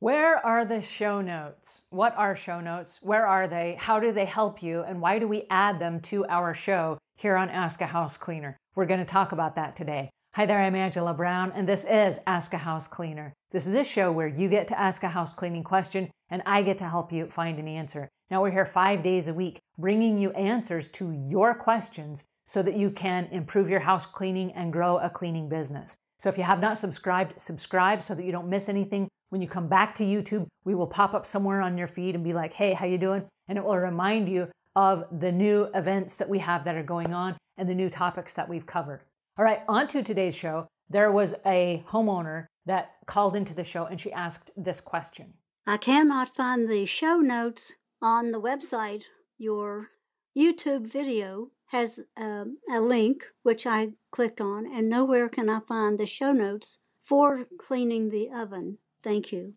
Where are the show notes? What are show notes? Where are they? How do they help you? And why do we add them to our show here on Ask a House Cleaner? We're going to talk about that today. Hi there, I'm Angela Brown, and this is Ask a House Cleaner. This is a show where you get to ask a house cleaning question, and I get to help you find an answer. Now, we're here five days a week, bringing you answers to your questions so that you can improve your house cleaning and grow a cleaning business. So if you have not subscribed, subscribe so that you don't miss anything. When you come back to YouTube, we will pop up somewhere on your feed and be like, "Hey, how you doing?" and it will remind you of the new events that we have that are going on and the new topics that we've covered. All right, on to today's show. There was a homeowner that called into the show and she asked this question. I cannot find the show notes on the website, your YouTube video has um, a link which I clicked on, and nowhere can I find the show notes for cleaning the oven. Thank you.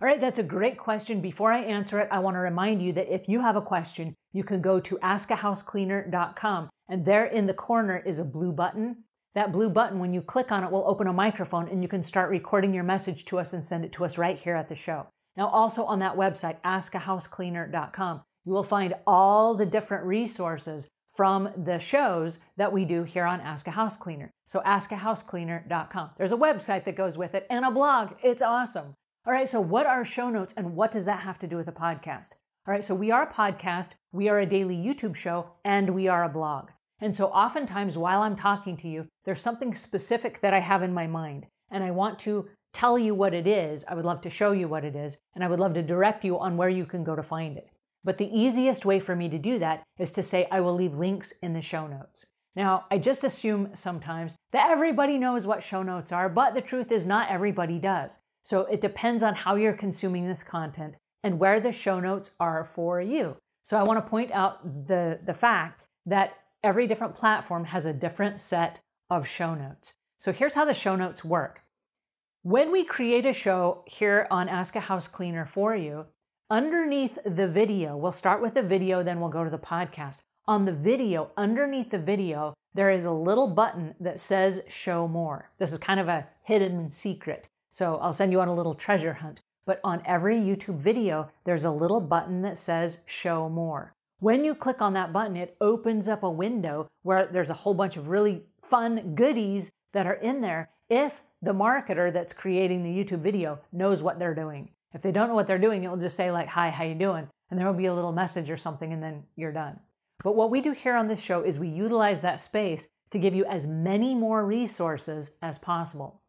All right, that's a great question. Before I answer it, I want to remind you that if you have a question, you can go to askahousecleaner.com, and there in the corner is a blue button. That blue button, when you click on it, will open a microphone and you can start recording your message to us and send it to us right here at the show. Now, also on that website, askahousecleaner.com, you will find all the different resources from the shows that we do here on Ask a House Cleaner. So askahousecleaner.com. There's a website that goes with it and a blog. It's awesome. All right, so what are show notes and what does that have to do with a podcast? All right, so we are a podcast, we are a daily YouTube show, and we are a blog. And so oftentimes while I'm talking to you, there's something specific that I have in my mind and I want to tell you what it is. I would love to show you what it is, and I would love to direct you on where you can go to find it. But the easiest way for me to do that is to say I will leave links in the show notes. Now, I just assume sometimes that everybody knows what show notes are, but the truth is not everybody does. So it depends on how you're consuming this content and where the show notes are for you. So I want to point out the, the fact that every different platform has a different set of show notes. So here's how the show notes work. When we create a show here on Ask a House Cleaner for you, underneath the video, we'll start with the video, then we'll go to the podcast. On the video, underneath the video, there is a little button that says show more. This is kind of a hidden secret. So I'll send you on a little treasure hunt. But on every YouTube video, there's a little button that says show more. When you click on that button, it opens up a window where there's a whole bunch of really fun goodies that are in there if the marketer that's creating the YouTube video knows what they're doing. If they don't know what they're doing, it'll just say like, "Hi, how you doing?" and there will be a little message or something and then you're done. But what we do here on this show is we utilize that space to give you as many more resources as possible.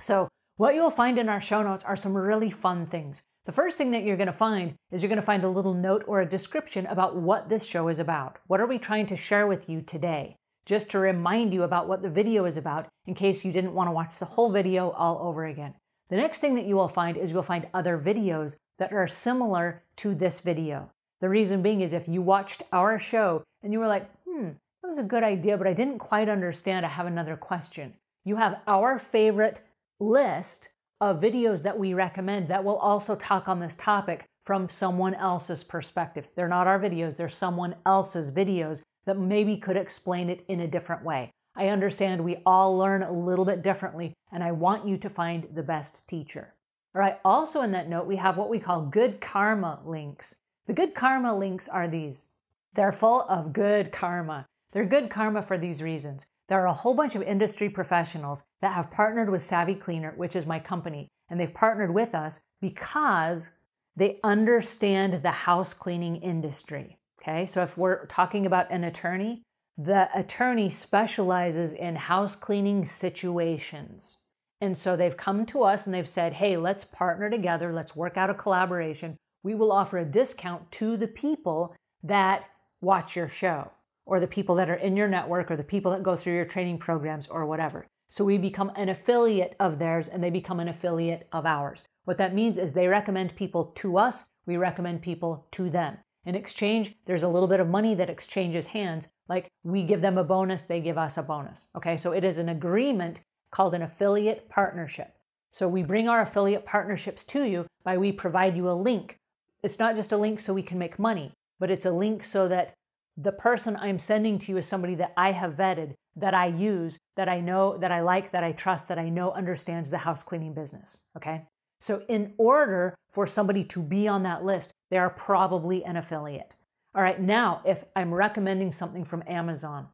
So, what you'll find in our show notes are some really fun things. The first thing that you're going to find is you're going to find a little note or a description about what this show is about. What are we trying to share with you today? Just to remind you about what the video is about in case you didn't want to watch the whole video all over again. The next thing that you will find is you'll find other videos that are similar to this video. The reason being is if you watched our show and you were like, hmm, that was a good idea, but I didn't quite understand, I have another question. You have our favorite list of videos that we recommend that will also talk on this topic from someone else's perspective. They're not our videos, they're someone else's videos that maybe could explain it in a different way. I understand we all learn a little bit differently, and I want you to find the best teacher. All right, also in that note, we have what we call good karma links. The good karma links are these they're full of good karma. They're good karma for these reasons. There are a whole bunch of industry professionals that have partnered with Savvy Cleaner, which is my company, and they've partnered with us because they understand the house cleaning industry. Okay, so if we're talking about an attorney, the attorney specializes in house cleaning situations. And so they've come to us and they've said, hey, let's partner together, let's work out a collaboration. We will offer a discount to the people that watch your show, or the people that are in your network, or the people that go through your training programs, or whatever. So we become an affiliate of theirs and they become an affiliate of ours. What that means is they recommend people to us, we recommend people to them. In exchange, there's a little bit of money that exchanges hands, like we give them a bonus, they give us a bonus. Okay, so it is an agreement called an affiliate partnership. So we bring our affiliate partnerships to you by we provide you a link. It's not just a link so we can make money, but it's a link so that the person I'm sending to you is somebody that I have vetted, that I use, that I know, that I like, that I trust, that I know understands the house cleaning business. Okay? So, in order for somebody to be on that list, they are probably an affiliate. All right, now if I'm recommending something from Amazon,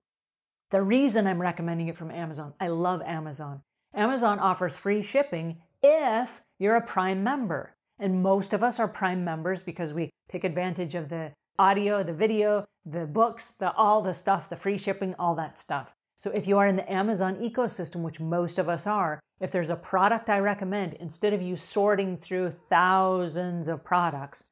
the reason I'm recommending it from Amazon, I love Amazon. Amazon offers free shipping if you're a Prime member. And most of us are Prime members because we take advantage of the audio, the video, the books, the all the stuff, the free shipping, all that stuff. So if you are in the Amazon ecosystem, which most of us are, if there's a product I recommend, instead of you sorting through thousands of products,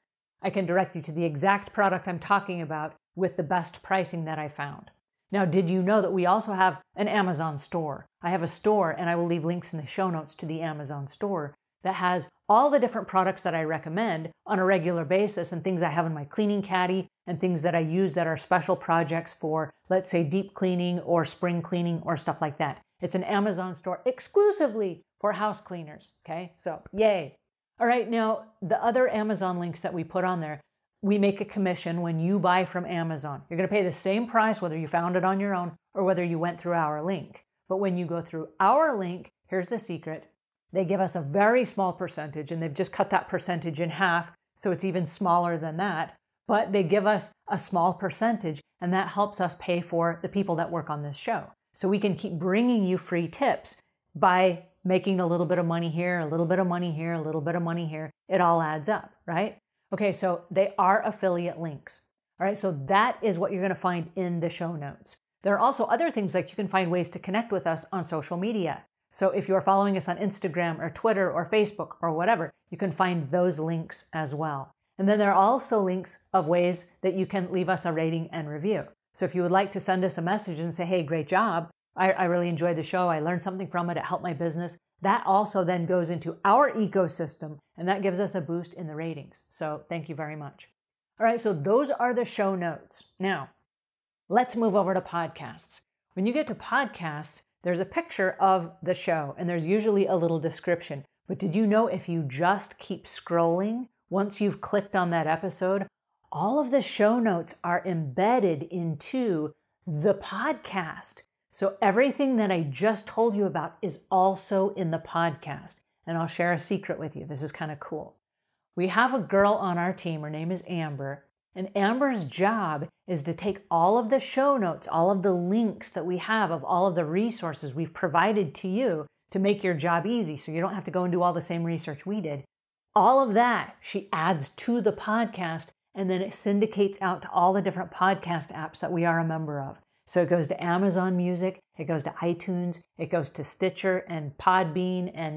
I can direct you to the exact product I'm talking about with the best pricing that I found. Now, did you know that we also have an Amazon store? I have a store, and I will leave links in the show notes to the Amazon store that has all the different products that I recommend on a regular basis and things I have in my cleaning caddy and things that I use that are special projects for, let's say, deep cleaning or spring cleaning or stuff like that. It's an Amazon store exclusively for house cleaners. Okay, so yay. All right, now the other Amazon links that we put on there, we make a commission when you buy from Amazon. You're going to pay the same price whether you found it on your own or whether you went through our link. But when you go through our link, here's the secret they give us a very small percentage, and they've just cut that percentage in half, so it's even smaller than that. But they give us a small percentage, and that helps us pay for the people that work on this show. So we can keep bringing you free tips by making a little bit of money here, a little bit of money here, a little bit of money here. It all adds up, right? Okay, so they are affiliate links. All right, so that is what you're going to find in the show notes. There are also other things like you can find ways to connect with us on social media. So if you're following us on Instagram or Twitter or Facebook or whatever, you can find those links as well. And then there are also links of ways that you can leave us a rating and review. So if you would like to send us a message and say, hey, great job, I, I really enjoyed the show. I learned something from it. It helped my business. That also then goes into our ecosystem and that gives us a boost in the ratings. So thank you very much. All right, so those are the show notes. Now, let's move over to podcasts. When you get to podcasts, there's a picture of the show and there's usually a little description. But did you know if you just keep scrolling, once you've clicked on that episode, all of the show notes are embedded into the podcast. So everything that I just told you about is also in the podcast. And I'll share a secret with you. This is kind of cool. We have a girl on our team. Her name is Amber. And Amber's job is to take all of the show notes, all of the links that we have of all of the resources we've provided to you to make your job easy so you don't have to go and do all the same research we did. All of that she adds to the podcast and then it syndicates out to all the different podcast apps that we are a member of. So it goes to Amazon Music, it goes to iTunes, it goes to Stitcher and Podbean and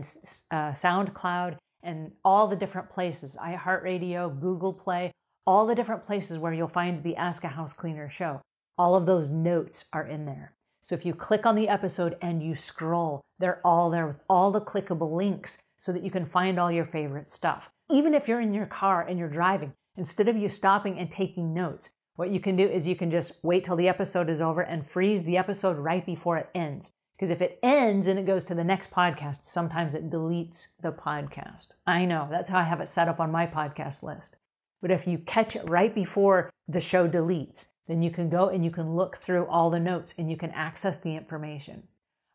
uh, SoundCloud and all the different places iHeartRadio, Google Play, all the different places where you'll find the Ask a House Cleaner show. All of those notes are in there. So if you click on the episode and you scroll, they're all there with all the clickable links so that you can find all your favorite stuff. Even if you're in your car and you're driving, instead of you stopping and taking notes, what you can do is you can just wait till the episode is over and freeze the episode right before it ends. Because if it ends and it goes to the next podcast, sometimes it deletes the podcast. I know, that's how I have it set up on my podcast list. But if you catch it right before the show deletes, then you can go and you can look through all the notes and you can access the information.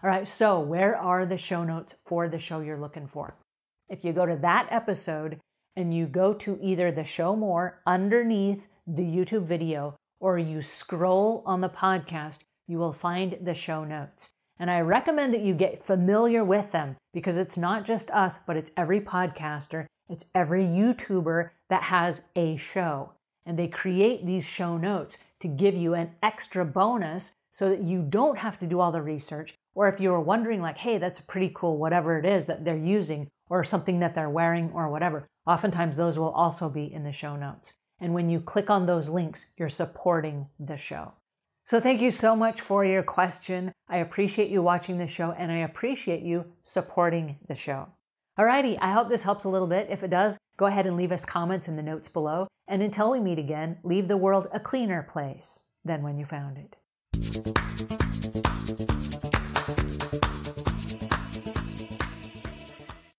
All right, so where are the show notes for the show you're looking for? If you go to that episode and you go to either the show more underneath the YouTube video, or you scroll on the podcast, you will find the show notes. And I recommend that you get familiar with them because it's not just us, but it's every podcaster, it's every YouTuber that has a show. And they create these show notes to give you an extra bonus so that you don't have to do all the research. Or if you're wondering, like, hey, that's pretty cool, whatever it is that they're using, or something that they're wearing, or whatever, oftentimes those will also be in the show notes. And when you click on those links, you're supporting the show. So thank you so much for your question. I appreciate you watching the show and I appreciate you supporting the show. Alrighty, I hope this helps a little bit. If it does, go ahead and leave us comments in the notes below. And until we meet again, leave the world a cleaner place than when you found it.